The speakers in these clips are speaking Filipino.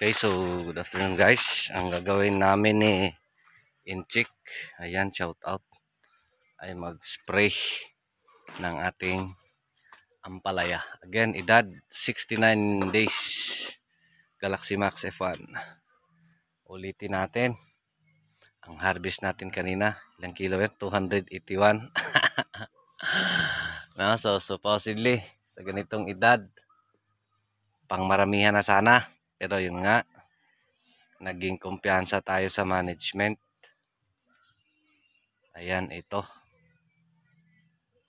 Okay, so good afternoon guys. Ang gagawin namin ni eh, Inchik, ayan shout out, ay mag-spray ng ating ampalaya. Again, edad 69 days Galaxy Max F1. Ulitin natin. Ang harvest natin kanina, ilang kilo yan? 281. no, so supposedly, sa ganitong edad, pangmaramihan na sana. Pero yun nga, naging kumpiyansa tayo sa management. Ayan, ito.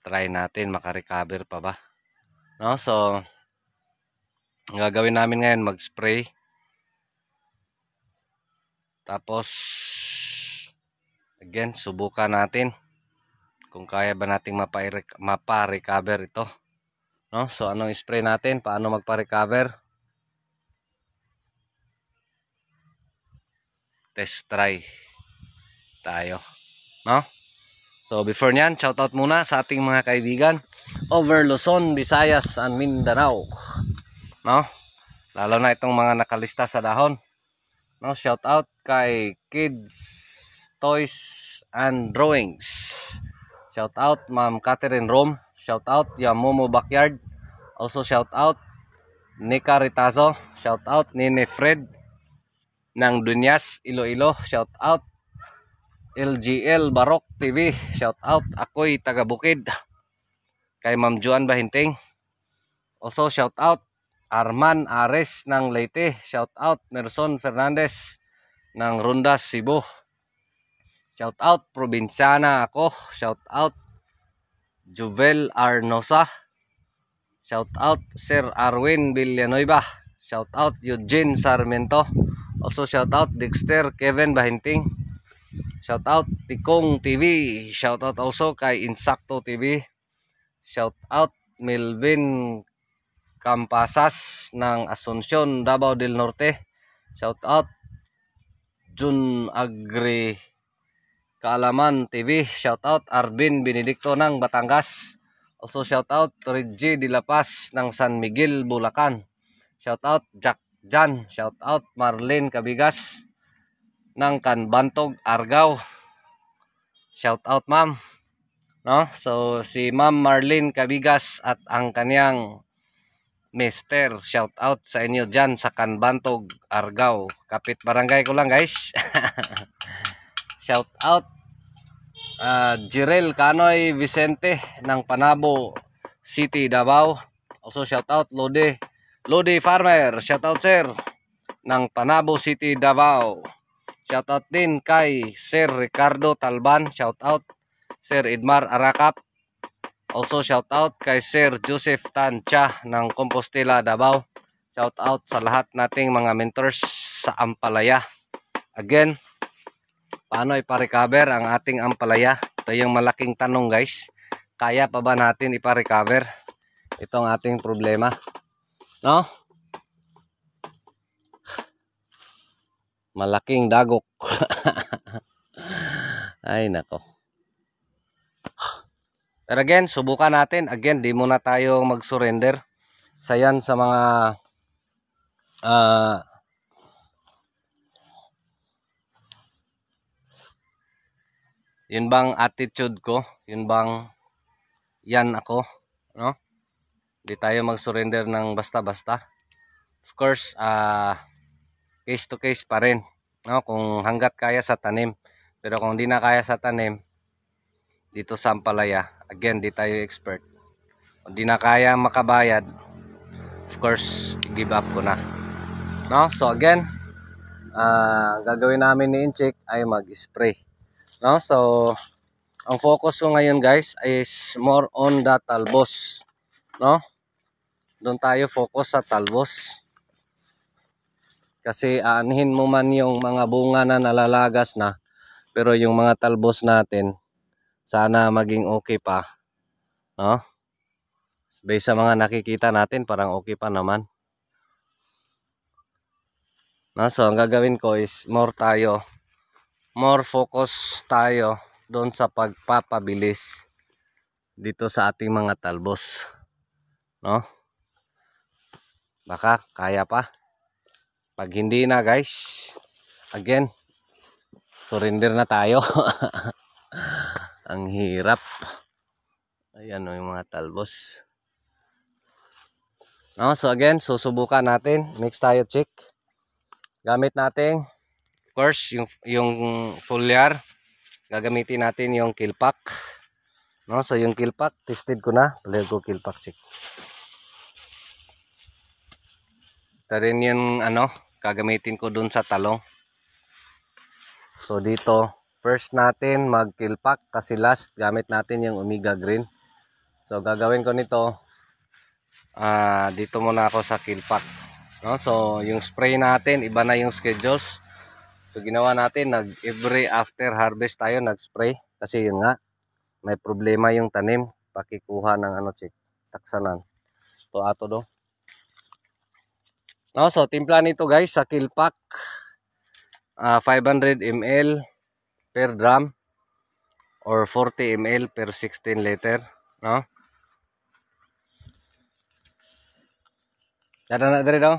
Try natin, makarecover pa ba? No? So, ang gagawin namin ngayon, mag-spray. Tapos, again, subukan natin kung kaya ba nating mapa-recover ito. No? So, anong spray natin? Paano magpa-recover? test try tayo. No? So before nyan, shout out muna sa ating mga kaibigan over Luzon, Visayas and Mindanao. No? Lalo na itong mga nakalista sa dahon. No, shout out kay Kids Toys and Drawings. Shout out Ma'am Catherine Rome. Shout out Yamomo Backyard. Also shout out Nika Ritazo. Shout out Nene Fred ng Dunyas Iloilo, shout out. LGL Barok TV, shout out. Ako'y taga Bukid. Kay Ma'am Juan Bahinting. Also shout out Arman Ares ng Leyte, shout out Merson Fernandez ng Rundas Cebu. Shout out Probinsana ako, shout out Juvel Arnosa. Shout out Sir Arwin Villanueva. Shout out Eugene Sarmiento. Also shout out Dexter Kevin Bahinting. Shout out Tikong TV. Shout out also kay Insakto TV. Shout out Melvin Campasas ng Asuncion, Davao del Norte. Shout out Jun Agri Kaalaman TV. Shout out Arvin Benedicto ng Batangas. Also shout out Reggie Dilapas ng San Miguel, Bulacan. Shout out Jack Jan, shout out Marlene Kabigas ng Kanbantog, Argao. Shout out ma'am. No? So si Ma'am Marlene Kabigas at ang kaniyang Mister, shout out sa inyo dyan sa Kanbantog, Argao. Kapit barangay ko lang guys. shout out uh, Jirel Kanoy Vicente ng Panabo City, Davao. Also shout out Lode Lodi Farmer, shoutout sir ng Panabo City, Davao. Shoutout din kay Sir Ricardo Talban, shoutout. Sir Edmar Arakap. Also shoutout kay Sir Joseph Tancha ng Compostela, Davao. Shoutout sa lahat nating mga mentors sa Ampalaya. Again, paano iparecover ang ating Ampalaya? Ito yung malaking tanong guys. Kaya pa ba natin iparecover itong ating problema? No? Malaking dagok. Ay nako. Pero again, subukan natin. Again, di muna tayo mag-surrender. Sayan sa mga uh, yun bang attitude ko? Yun bang yan ako? No? Hindi tayo mag-surrender ng basta-basta. Of course, uh, case to case pa rin. No? Kung hanggat kaya sa tanim. Pero kung hindi na kaya sa tanim, dito sa Ampalaya, again, di tayo expert. Kung di na kaya makabayad, of course, give up ko na. No? So again, uh, gagawin namin ni Inchik ay mag-spray. No? So, ang focus ko ngayon guys is more on the talbos. No? doon tayo focus sa talbos. Kasi aanhin mo man yung mga bunga na nalalagas na, pero yung mga talbos natin, sana maging okay pa. No? Based sa mga nakikita natin, parang okay pa naman. No? So, ang gagawin ko is more tayo, more focus tayo doon sa pagpapabilis dito sa ating mga talbos. No? Baka kaya pa. Pag hindi na guys, again, surrender na tayo. Ang hirap. Ayan o oh, yung mga talbos. No, so again, susubukan natin. Mix tayo chick. Gamit natin, of course, yung, yung foliar. Gagamitin natin yung kill pack No, so yung kill pack tested ko na. Palir ko kill pack chick. Ito rin yung ano, gagamitin ko dun sa talong. So dito, first natin mag-kilpak kasi last gamit natin yung Omega Green. So gagawin ko nito, uh, dito muna ako sa kilpak. No? So yung spray natin, iba na yung schedules. So ginawa natin, nag every after harvest tayo nag-spray kasi yun nga, may problema yung tanim. Pakikuha ng ano, check, taksanan. To ato do. No, oh, so timpla nito guys sa kill pack. Uh, 500 ml per drum or 40 ml per 16 liter, no? Dada na dire daw.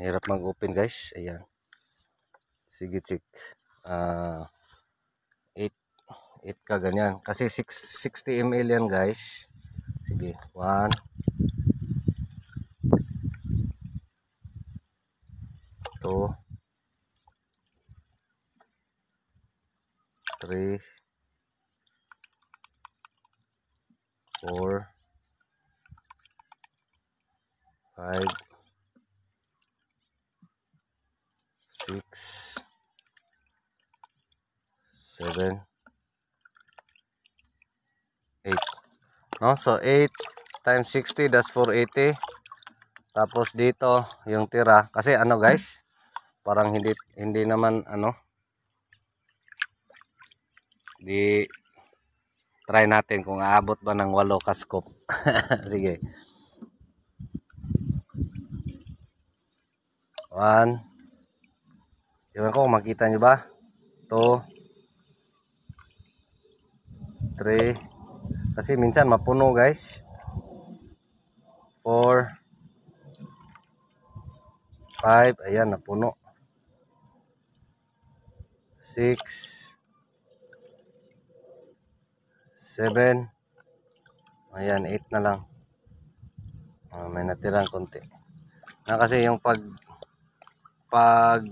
Hirap mag-open guys. Ayan. Sige, check. Uh, 8. 8 ka ganyan. Kasi 6, 60 ml yan guys. Sige. 1. 2. 3 4 5 six, seven, eight. No? So, 8 times 60, that's 480. Tapos dito, yung tira. Kasi ano guys, parang hindi, hindi naman ano. Di, try natin kung aabot ba ng walo kaskop. Sige. 1 Ewan ko, makita nyo ba? 2 3 Kasi minsan mapuno guys 4 5 Ayan, napuno 6 7 Ayan, 8 na lang uh, May natirang konti na kasi yung pag pag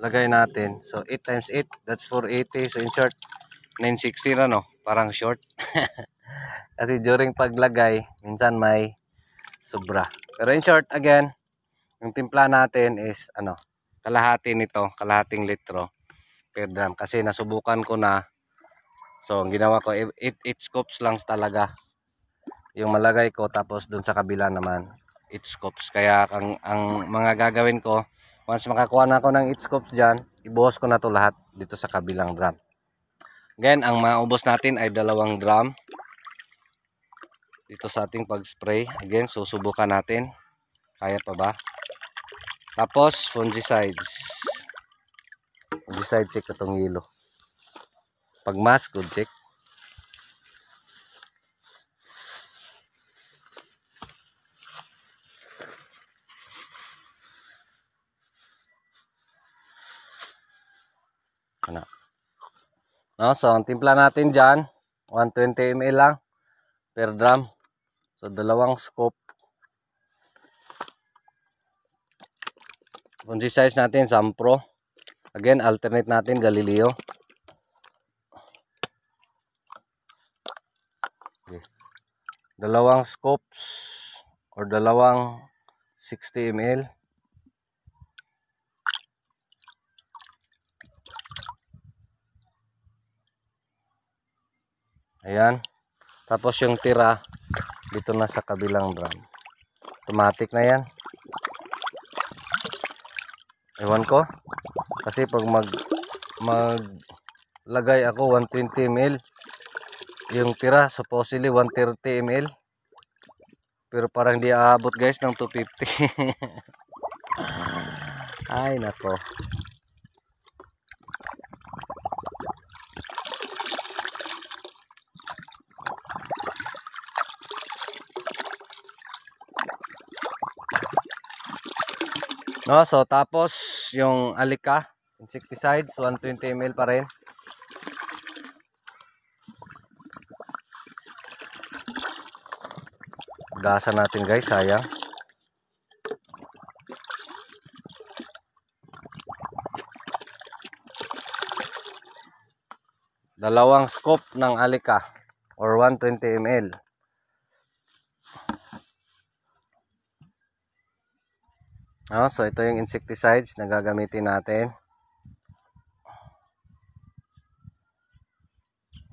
lagay natin. So 8 times 8, that's 480. So in short, 960 na no. Parang short. Kasi during paglagay, minsan may sobra. Pero in short, again, yung timpla natin is ano, kalahati nito, kalahating litro per drum. Kasi nasubukan ko na. So ang ginawa ko, 8, 8 scoops lang talaga yung malagay ko tapos dun sa kabila naman 8 scoops. Kaya ang, ang mga gagawin ko Once makakuha na ako ng 8 scoops dyan, ibuhos ko na to lahat dito sa kabilang drum. Again, ang maubos natin ay dalawang drum. Dito sa ating pag-spray. Again, susubukan natin. Kaya pa ba? Tapos, fungicides. Fungicide check itong yellow. Pag mask, good check. No? So, ang timpla natin dyan, 120 ml lang per drum. So, dalawang scoop. Punsi size natin, Sampro. Again, alternate natin, Galileo. Okay. Dalawang scoops or dalawang 60 ml. Ayan. Tapos yung tira dito na sa kabilang drum. Automatic na yan. Ewan ko. Kasi pag mag mag lagay ako 120 ml yung tira supposedly 130 ml pero parang di aabot guys ng 250 ay nako No, so tapos yung alika, insecticides 120 ml pa rin. Gasa natin guys, sayang. Dalawang scoop ng alika or 120 ml. Oh, so ito yung insecticides na gagamitin natin.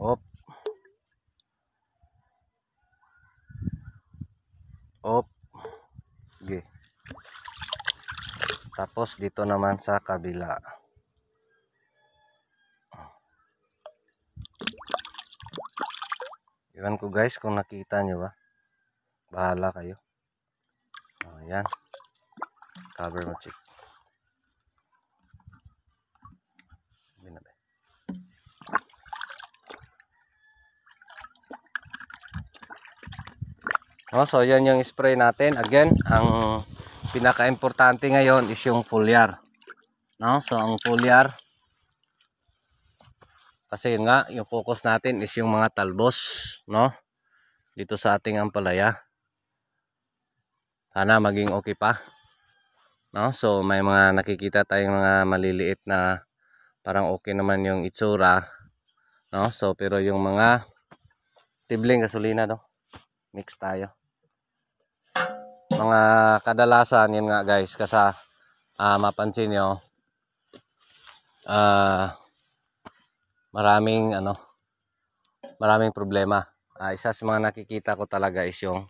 Op. Op. Okay. Tapos dito naman sa kabila. Iwan ko guys kung nakita nyo ba. Bahala kayo. Ayan. Oh, cover mo chick binabi oh, so yan yung spray natin again ang pinaka-importante ngayon is yung foliar no so ang foliar kasi yun nga yung focus natin is yung mga talbos no dito sa ating ampalaya sana maging okay pa No? So may mga nakikita tayong mga maliliit na parang okay naman yung itsura. No? So pero yung mga tibling gasolina no. Mix tayo. Mga kadalasan yun nga guys kasi uh, ah, mapansin niyo uh, ah, maraming ano maraming problema. Uh, isa sa mga nakikita ko talaga is yung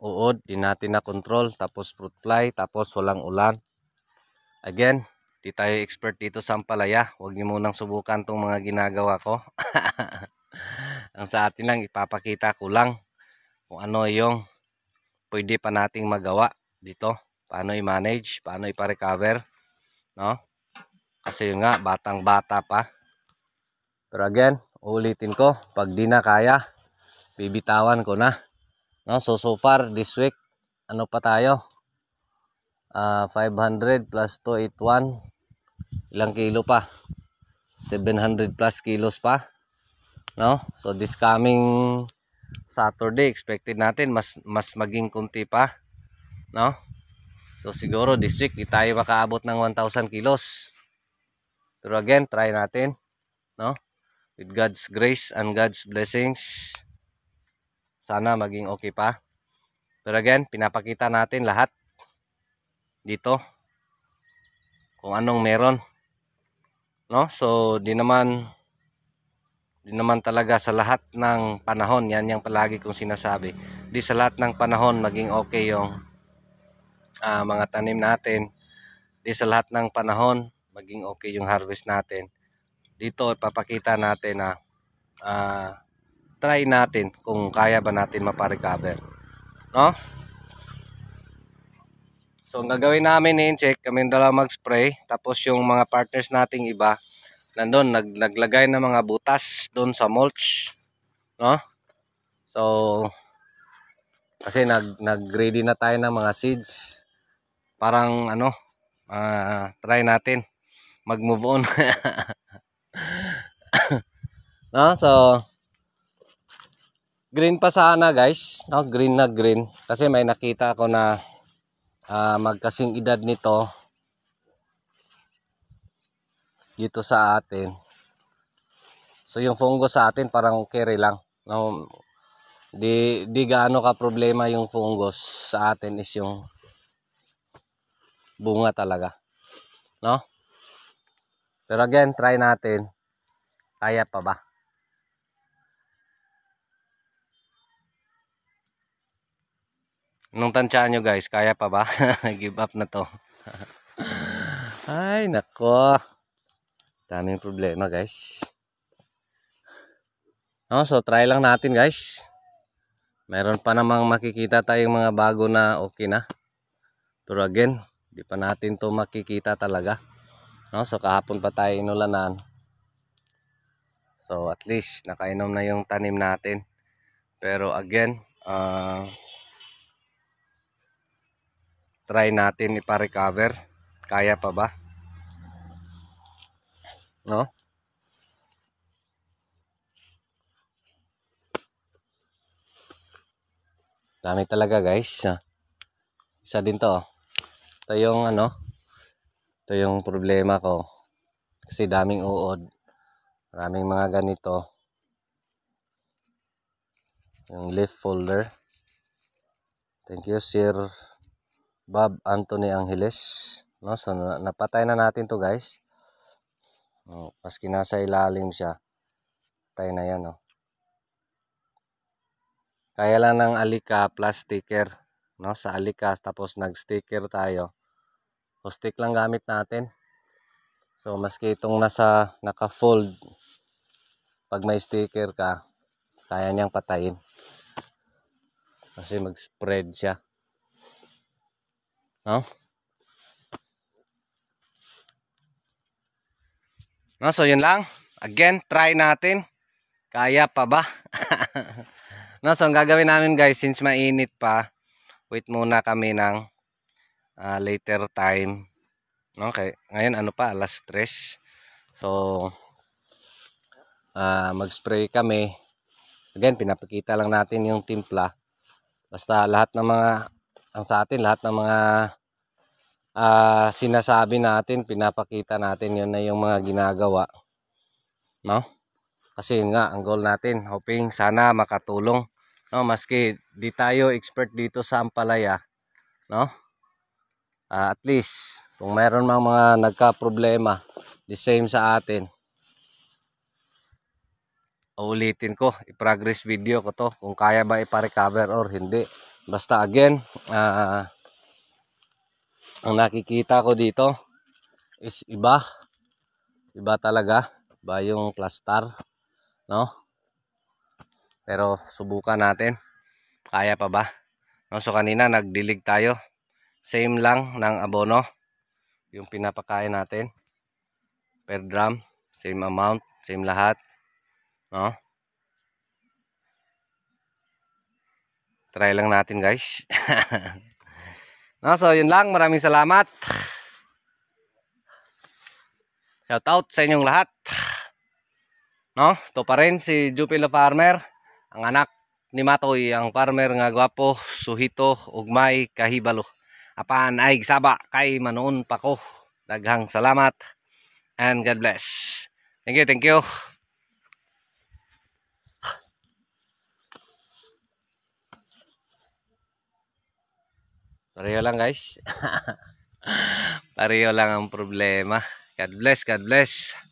uod, di natin na control, tapos fruit fly, tapos walang ulan. Again, di tayo expert dito sa ampalaya. Huwag niyo munang subukan tong mga ginagawa ko. Ang sa atin lang, ipapakita ko lang kung ano yung pwede pa nating magawa dito. Paano i-manage, paano i recover No? Kasi yun nga, batang-bata pa. Pero again, uulitin ko, pag di na kaya, bibitawan ko na. No? So, so far, this week, ano pa tayo? Uh, ah, 500 plus 281. Ilang kilo pa? 700 plus kilos pa. No? So, this coming Saturday, expected natin mas, mas maging kunti pa. No? So, siguro this week, di tayo makaabot ng 1,000 kilos. Pero again, try natin. No? With God's grace and God's blessings. Sana maging okay pa. Pero again, pinapakita natin lahat dito kung anong meron. No? So, di naman di naman talaga sa lahat ng panahon, yan yung palagi kong sinasabi. Di sa lahat ng panahon maging okay yung uh, mga tanim natin. Di sa lahat ng panahon maging okay yung harvest natin. Dito ipapakita natin na uh, try natin kung kaya ba natin maparecover. No? So, ang gagawin namin ni eh, check kami dalawa mag-spray. Tapos yung mga partners nating iba, nandun, nag naglagay ng mga butas doon sa mulch. No? So, kasi nag nag-ready na tayo ng mga seeds. Parang ano, uh, try natin mag-move on. no? So, green pa sana guys no green na green kasi may nakita ako na uh, magkasing edad nito dito sa atin so yung fungus sa atin parang okay lang no di di gaano ka problema yung fungus sa atin is yung bunga talaga no pero again try natin kaya pa ba Nung tansyaan nyo guys, kaya pa ba? Give up na to. Ay, nako. Daming problema guys. Oh, so try lang natin guys. Meron pa namang makikita tayong mga bago na okay na. Pero again, di pa natin to makikita talaga. No, so kahapon pa tayo inulanan. So at least nakainom na yung tanim natin. Pero again, uh, try natin ipa-recover. Kaya pa ba? No? Dami talaga guys. Ah. Isa din to. Oh. Ito yung ano. Ito yung problema ko. Kasi daming uod. Maraming mga ganito. Yung leaf folder. Thank you sir. Bob Anthony Angeles. No? So, napatay na natin to guys. No, oh, paski nasa ilalim siya. Patay na yan. No? Oh. Kaya lang ng alika plus sticker. No? Sa alika tapos nag-sticker tayo. So, stick lang gamit natin. So, maski itong nasa naka-fold, pag may sticker ka, kaya niyang patayin. Kasi mag-spread siya. No? No, so yun lang. Again, try natin. Kaya pa ba? no, so ang gagawin namin guys, since mainit pa, wait muna kami ng uh, later time. Okay. Ngayon ano pa, alas 3. So, uh, mag-spray kami. Again, pinapakita lang natin yung timpla. Basta lahat ng mga ang sa atin lahat ng mga uh, sinasabi natin, pinapakita natin yun na yung mga ginagawa. No? Kasi nga, ang goal natin, hoping sana makatulong. No, maski di tayo expert dito sa Ampalaya, no? Uh, at least kung meron mang mga nagka-problema, the same sa atin. Uulitin ko, i-progress video ko to kung kaya ba i recover or hindi basta again uh, ang nakikita ko dito is iba iba talaga ba yung cluster no pero subukan natin kaya pa ba no, so kanina nagdilig tayo same lang ng abono yung pinapakain natin per drum same amount same lahat no Try lang natin guys. no, so yun lang. Maraming salamat. Shout out sa inyong lahat. No, to pa rin si Jupilo Farmer, ang anak ni Matoy, ang farmer nga gwapo, suhito, ugmay, kahibalo. Apaan ay saba kay manoon pa ko. Daghang salamat and God bless. Thank you, thank you. Pareho lang guys. Pareho lang ang problema. God bless, God bless.